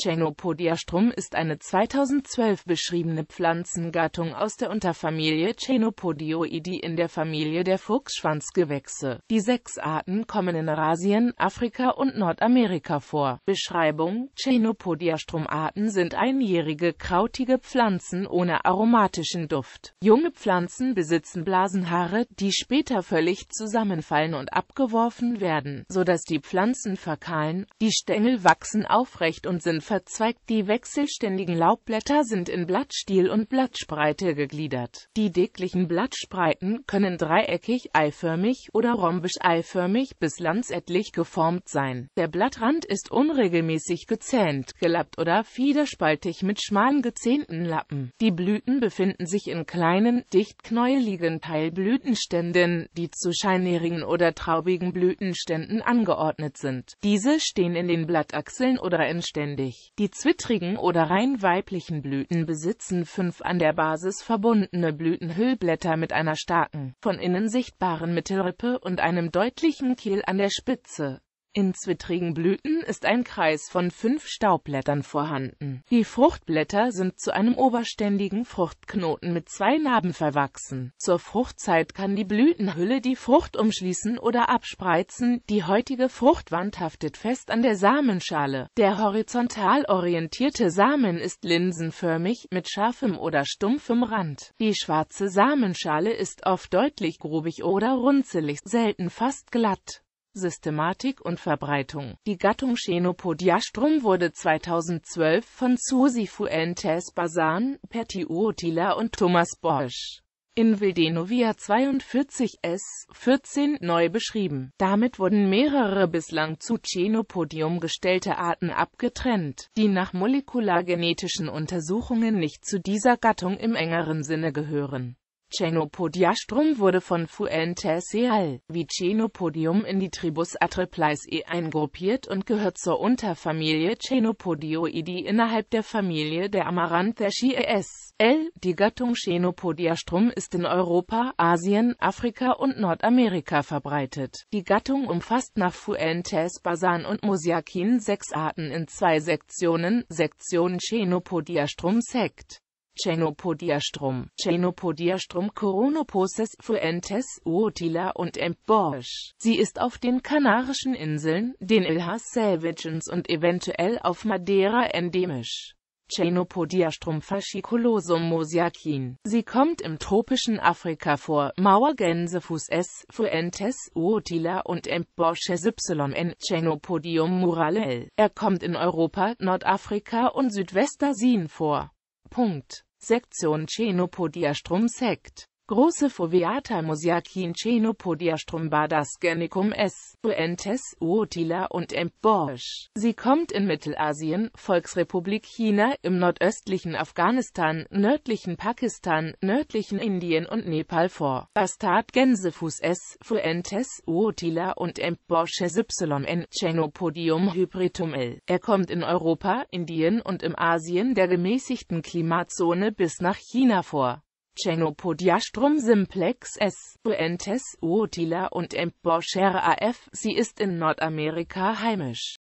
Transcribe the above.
Chenopodiastrum ist eine 2012 beschriebene Pflanzengattung aus der Unterfamilie Chenopodioideae in der Familie der Fuchsschwanzgewächse. Die sechs Arten kommen in Eurasien, Afrika und Nordamerika vor. Beschreibung Chenopodiastrum-Arten sind einjährige krautige Pflanzen ohne aromatischen Duft. Junge Pflanzen besitzen Blasenhaare, die später völlig zusammenfallen und abgeworfen werden, sodass die Pflanzen verkahlen. Die Stängel wachsen aufrecht und sind verzweigt, die wechselständigen Laubblätter sind in Blattstiel und Blattspreite gegliedert. Die dicklichen Blattspreiten können dreieckig, eiförmig oder rhombisch-eiförmig bis lanzettlich geformt sein. Der Blattrand ist unregelmäßig gezähnt, gelappt oder fiederspaltig mit schmalen gezähnten Lappen. Die Blüten befinden sich in kleinen, dicht knäueligen Teilblütenständen, die zu scheinährigen oder traubigen Blütenständen angeordnet sind. Diese stehen in den Blattachseln oder endständig weiblich. Die zwittrigen oder rein weiblichen Blüten besitzen fünf an der Basis verbundene Blütenhüllblätter mit einer starken, von innen sichtbaren Mittelrippe und einem deutlichen Kiel an der Spitze in zwittrigen Blüten ist ein Kreis von fünf Staubblättern vorhanden. Die Fruchtblätter sind zu einem oberständigen Fruchtknoten mit zwei Narben verwachsen. Zur Fruchtzeit kann die Blütenhülle die Frucht umschließen oder abspreizen, die heutige Fruchtwand haftet fest an der Samenschale. Der horizontal orientierte Samen ist linsenförmig mit scharfem oder stumpfem Rand. Die schwarze Samenschale ist oft deutlich grubig oder runzelig, selten fast glatt. Systematik und Verbreitung. Die Gattung Chenopodiastrum wurde 2012 von Susi Fuentes Bazan, Patty Uotila und Thomas Borsch in Wildenovia 42 S. 14 neu beschrieben. Damit wurden mehrere bislang zu Chenopodium gestellte Arten abgetrennt, die nach molekulargenetischen Untersuchungen nicht zu dieser Gattung im engeren Sinne gehören. Chenopodiastrum wurde von Fuenterceal, wie Chenopodium, in die Tribus Atripleisei eingruppiert und gehört zur Unterfamilie Chenopodioidi innerhalb der Familie der Amaranthaceae L. Die Gattung Chenopodiastrum ist in Europa, Asien, Afrika und Nordamerika verbreitet. Die Gattung umfasst nach Fuentes, Basan und Mosiakin sechs Arten in zwei Sektionen, Sektion Chenopodiastrum sect. Chenopodiastrum, Chenopodiastrum coronoposes fuentes uotila und Emborsch. Sie ist auf den Kanarischen Inseln, den Ilhas Salvagens und eventuell auf Madeira endemisch. Chenopodiastrum fasciculosum mosiakin. Sie kommt im tropischen Afrika vor. Mauergänsefuß S. Fuentes uotila und Embosches yn Chenopodium murale L. Er kommt in Europa, Nordafrika und Südwestasien vor. Punkt. Sektion Chenopodiastrum Sekt Große Foveata Musiakinceno Podiastrombadas genicum S. Uentes Uotila und Emborsch. Sie kommt in Mittelasien, Volksrepublik China, im nordöstlichen Afghanistan, nördlichen Pakistan, nördlichen Indien und Nepal vor. Bastard Gänsefuß S. Fuentes Uotila und Y. N. Chenopodium hybridum L. Er kommt in Europa, Indien und im Asien der gemäßigten Klimazone bis nach China vor. Chenopodiastrum simplex S. Buentes utila und Empborschera af. Sie ist in Nordamerika heimisch.